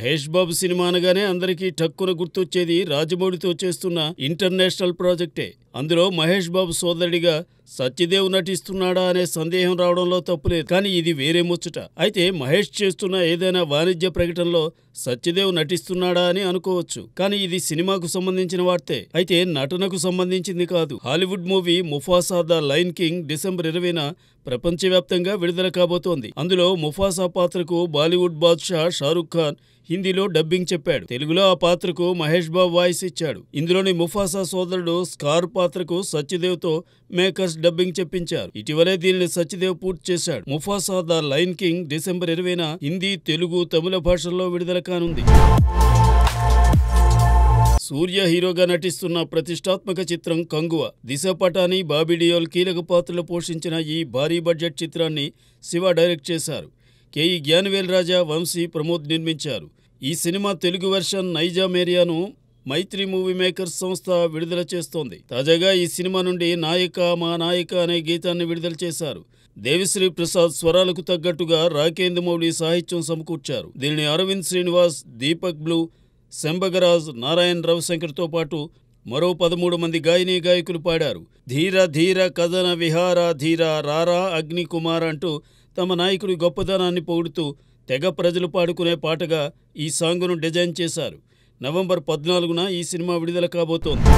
మహేష్ బాబు cinema అనగానే అందరికీ టక్కున గుర్తొచ్చేది రాజమౌళితో చేస్తున్న ఇంటర్నేషనల్ ప్రాజెక్టే అందులో మహేష్ బాబు సోదరుడిగా సత్యదేవ్ నటిస్తున్నాడా అనే సందేహం రావడంలో తప్పులేదు కానీ ఇది వేరే ముచ్చట అయితే మహేష్ చేస్తున్న ఏదైనా వాణిజ్య ప్రకటనలో సత్యదేవ్ నటిస్తున్నాడా అని అనుకోవచ్చు కానీ ఇది సినిమాకు సంబంధించిన వార్తే అయితే నటనకు సంబంధించింది కాదు Hollywood movie Mufasa the Lion King December ఇరవైన ప్రపంచవ్యాప్తంగా విడుదల కాబోతోంది అందులో ముఫాసా పాత్రకు బాలీవుడ్ బాద్షా షారుఖ్ ఖాన్ హిందీలో డబ్బింగ్ చెప్పాడు తెలుగులో ఆ పాత్రకు మహేష్ బాబు వాయిస్ ఇచ్చాడు ఇందులోని ముఫాసా సోదరుడు స్కార్ పాత్రకు సత్యదేవ్తో మేకర్స్ డబ్బింగ్ చెప్పించారు ఇటీవలే దీనిని సత్యదేవ్ పూర్తి చేశాడు Mufasa the Lion King December ఇరవైన హిందీ తెలుగు తమిళ భాషల్లో విడుదల కానుంది సూర్య హీరోగా నటిస్తున్న ప్రతిష్టాత్మక చిత్రం కంగువ దిశ పటాని బాబీడియోల్ కీలక పాత్రలు పోషించిన ఈ భారీ బడ్జెట్ చిత్రాన్ని శివ డైరెక్ట్ చేశారు కేఈ జ్ఞానవేల్ రాజా వంశీ ప్రమోద్ నిర్మించారు ఈ సినిమా తెలుగు వెర్షన్ నైజామేరియాను మైత్రి మూవీ మేకర్స్ సంస్థ విడుదల చేస్తోంది తాజాగా ఈ సినిమా నుండి నాయక మా నాయక అనే గీతాన్ని విడుదల చేశారు దేవిశ్రీ ప్రసాద్ స్వరాలకు తగ్గట్టుగా రాకేంద్ర మౌళి సాహిత్యం సమకూర్చారు దీనిని అరవింద్ శ్రీనివాస్ దీపక్ బ్లూ శంబగరాజ్ నారాయణ్ రవిశంకర్తో పాటు మరో పదమూడు మంది గాయని గాయకులు పాడారు ధీర ధీర కథన విహార ధీర రారా అగ్ని కుమార్ అంటూ తమ నాయకుడి గొప్పదనాన్ని పొగుడుతూ తెగ ప్రజలు పాడుకునే పాటగా ఈ సాంగును డిజైన్ చేశారు నవంబర్ పద్నాలుగున ఈ సినిమా విడుదల కాబోతోంది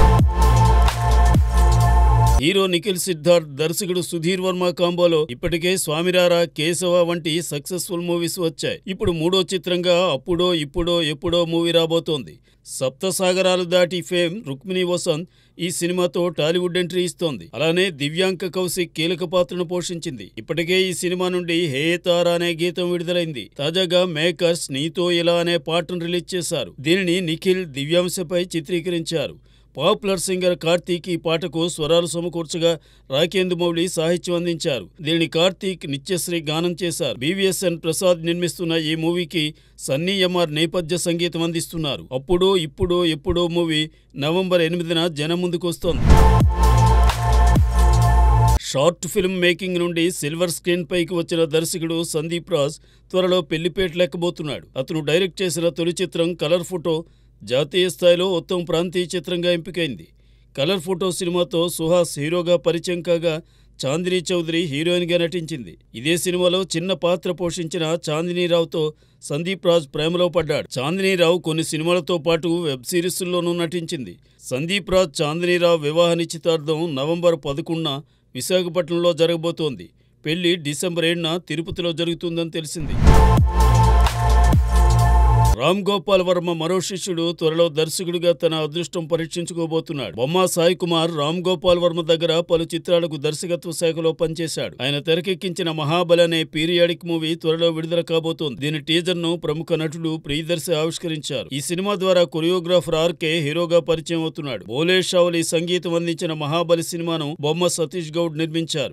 హీరో నిఖిల్ సిద్ధార్థ్ దర్శకుడు సుధీర్ వర్మ కాంబోలో ఇప్పటికే స్వామిరారా కేశవ వంటి సక్సెస్ఫుల్ మూవీస్ వచ్చాయి ఇప్పుడు మూడో చిత్రంగా అప్పుడో ఇప్పుడో ఎప్పుడో మూవీ రాబోతోంది సప్తసాగరాలు దాటి ఫేమ్ రుక్మిణి వసంత్ ఈ సినిమాతో టాలీవుడ్ ఎంట్రీ ఇస్తోంది అలానే దివ్యాంక కౌశిక్ కీలక పాత్రను పోషించింది ఇప్పటికే ఈ సినిమా నుండి హే తారా అనే గీతం విడుదలైంది తాజాగా మేకర్స్ నీతో ఇలా అనే పాటను రిలీజ్ చేశారు దీనిని నిఖిల్ దివ్యాంశపై చిత్రీకరించారు పాపులర్ సింగర్ కార్తీక్ ఈ పాటకు స్వరాలు సమకూర్చగా రాకేందుమౌళి సాహిత్యం అందించారు దీనిని కార్తీక్ నిత్యశ్రీ గానం చేశారు బీవీఎస్ఎన్ ప్రసాద్ నిర్మిస్తున్న ఈ మూవీకి సన్నీ ఎంఆర్ నేపథ్య సంగీతం అందిస్తున్నారు అప్పుడు ఇప్పుడు ఎప్పుడో మూవీ నవంబర్ ఎనిమిదిన జనం ముందుకొస్తోంది షార్ట్ ఫిల్మ్ మేకింగ్ నుండి సిల్వర్ స్క్రీన్ పైకి వచ్చిన దర్శకుడు సందీప్ రాజ్ త్వరలో పెళ్లిపేట లేకపోతున్నాడు అతను డైరెక్ట్ చేసిన తొలి చిత్రం కలర్ ఫోటో జాతీయ స్థాయిలో ఉత్తమ ప్రాంతీయ చిత్రంగా ఎంపికైంది కలర్ ఫోటో సినిమాతో సుహాస్ హీరోగా పరిచయం కాగా చాందినీ చౌదరి హీరోయిన్గా నటించింది ఇదే సినిమాలో చిన్న పాత్ర పోషించిన చాందినీరావుతో సందీప్ రాజ్ ప్రేమలో పడ్డాడు చాందినీరావు కొన్ని సినిమాలతో పాటు వెబ్ సిరీస్లోనూ నటించింది సందీప్ రాజ్ చాందినీరావు వివాహ నిశ్చితార్థం నవంబర్ పదకొండున విశాఖపట్నంలో జరగబోతోంది పెళ్లి డిసెంబర్ ఏడున తిరుపతిలో జరుగుతుందని తెలిసింది రామ్ గోపాల్ వర్మ మరో శిష్యుడు త్వరలో దర్శకుడిగా తన అదృష్టం పరీక్షించుకోబోతున్నాడు బొమ్మ సాయి కుమార్ రామ్ గోపాల్ వర్మ దగ్గర పలు చిత్రాలకు దర్శకత్వ శాఖలో పనిచేశాడు ఆయన తెరకెక్కించిన మహాబలి అనే పీరియాడిక్ మూవీ త్వరలో విడుదల కాబోతోంది దీని టీజర్ ను ప్రముఖ నటుడు ప్రియదర్శి ఆవిష్కరించారు ఈ సినిమా ద్వారా కొరియోగ్రాఫర్ ఆర్కే హీరోగా పరిచయం అవుతున్నాడు బోలే షావులి సంగీతం అందించిన మహాబలి సినిమాను బొమ్మ సతీష్ గౌడ్ నిర్మించారు